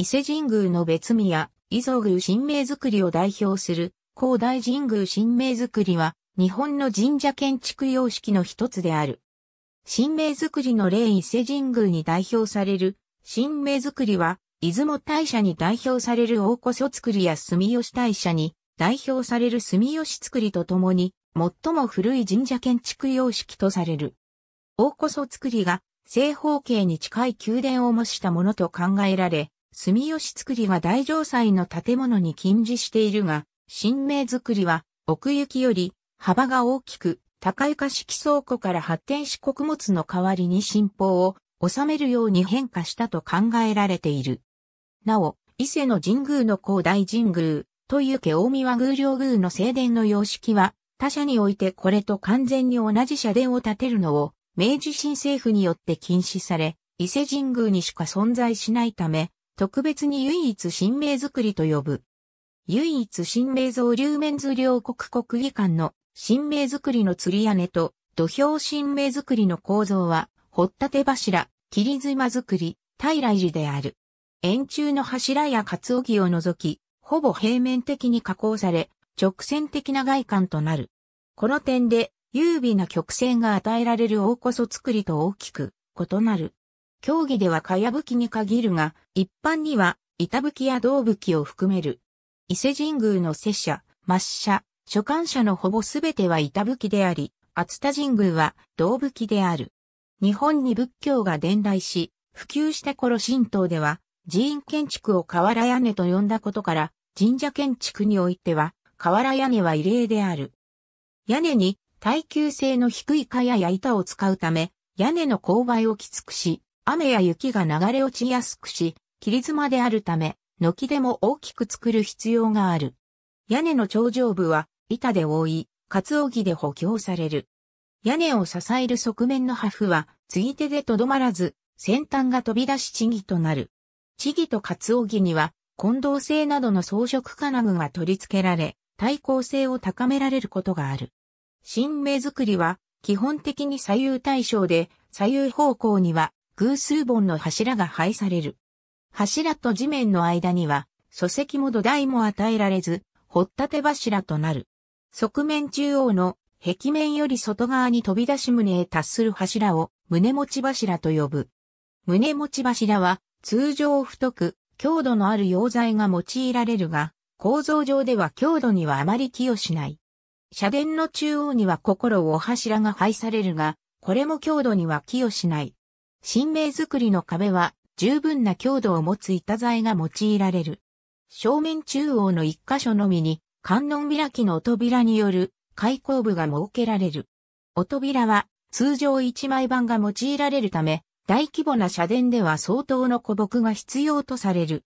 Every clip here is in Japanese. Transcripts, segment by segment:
伊勢神宮の別宮、伊蔵宮神明くりを代表する、高大神宮神明くりは、日本の神社建築様式の一つである。神明くりの例伊勢神宮に代表される、神明くりは、出雲大社に代表される大古祖造りや住吉大社に代表される住吉造りとともに、最も古い神社建築様式とされる。大古祖造りが正方形に近い宮殿を模したものと考えられ、住吉造りは大城祭の建物に近似しているが、神明造りは奥行きより幅が大きく、高床式倉庫から発展し穀物の代わりに神宝を収めるように変化したと考えられている。なお、伊勢の神宮の広大神宮、という家大宮宮領宮の正殿の様式は、他社においてこれと完全に同じ社殿を建てるのを、明治新政府によって禁止され、伊勢神宮にしか存在しないため、特別に唯一神明作りと呼ぶ。唯一神明造流面図両国国技館の神明作りの釣り屋根と土俵神明作りの構造は、掘立柱、霧妻作り、平来寺である。円柱の柱や鰹木を除き、ほぼ平面的に加工され、直線的な外観となる。この点で、優美な曲線が与えられる大こそ作りと大きく異なる。競技ではかやぶきに限るが、一般には板葺きや胴葺きを含める。伊勢神宮の拙者、抹者、所管者のほぼすべては板葺きであり、熱田神宮は胴葺きである。日本に仏教が伝来し、普及した頃神道では、寺院建築を瓦屋根と呼んだことから、神社建築においては、瓦屋根は異例である。屋根に耐久性の低い蚊や板を使うため、屋根の勾配をきつくし、雨や雪が流れ落ちやすくし、切妻であるため、軒でも大きく作る必要がある。屋根の頂上部は板で覆い、つおぎで補強される。屋根を支える側面の破風は、継ぎ手でとどまらず、先端が飛び出し地木となる。地木と活動着には、混同性などの装飾金具が取り付けられ、対抗性を高められることがある。新芽作りは、基本的に左右対称で、左右方向には偶数本の柱が配される。柱と地面の間には、礎石も土台も与えられず、掘ったて柱となる。側面中央の壁面より外側に飛び出し胸へ達する柱を胸持ち柱と呼ぶ。胸持ち柱は通常太く強度のある溶剤が用いられるが、構造上では強度にはあまり寄与しない。社殿の中央には心を柱が配されるが、これも強度には寄与しない。新名作りの壁は十分な強度を持つ板材が用いられる。正面中央の一箇所のみに観音開きのお扉による開口部が設けられる。お扉は通常一枚板が用いられるため、大規模な社殿では相当の古木が必要とされる。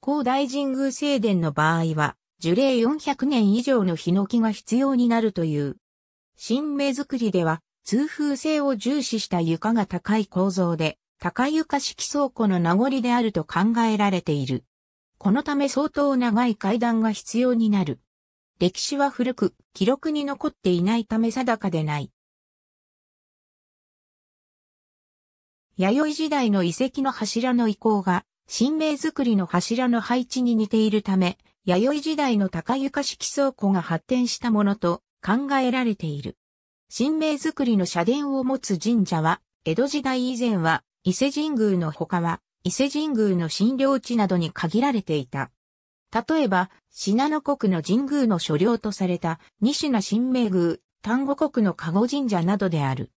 高大神宮正殿の場合は、樹齢400年以上のヒノキが必要になるという。新芽作りでは、通風性を重視した床が高い構造で、高床式倉庫の名残であると考えられている。このため相当長い階段が必要になる。歴史は古く、記録に残っていないため定かでない。弥生時代の遺跡の柱の移行が、神明作りの柱の配置に似ているため、弥生時代の高床式倉庫が発展したものと考えられている。神明くりの社殿を持つ神社は、江戸時代以前は、伊勢神宮の他は、伊勢神宮の診療地などに限られていた。例えば、信濃国の神宮の所領とされた西名神明宮、丹後国の加護神社などである。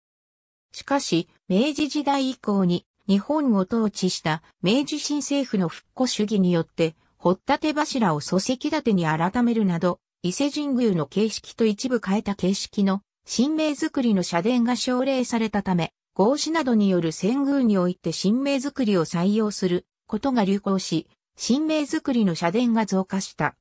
しかし、明治時代以降に日本を統治した明治新政府の復古主義によって、掘った手柱を礎石立てに改めるなど、伊勢神宮の形式と一部変えた形式の神明作りの社殿が奨励されたため、合祀などによる遷宮において神明作りを採用することが流行し、神明作りの社殿が増加した。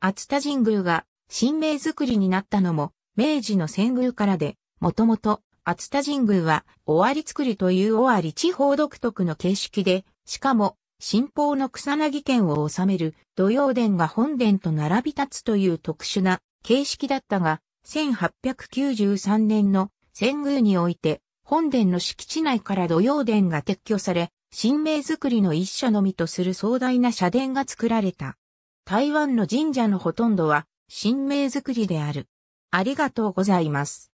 熱田神宮が神明作りになったのも、明治の遷宮からで、もともと、熱田神宮は、尾張作りという尾張地方独特の形式で、しかも、新宝の草薙県を治める土曜殿が本殿と並び立つという特殊な形式だったが、1893年の仙宮において、本殿の敷地内から土曜殿が撤去され、神明作りの一社のみとする壮大な社殿が作られた。台湾の神社のほとんどは神明作りである。ありがとうございます。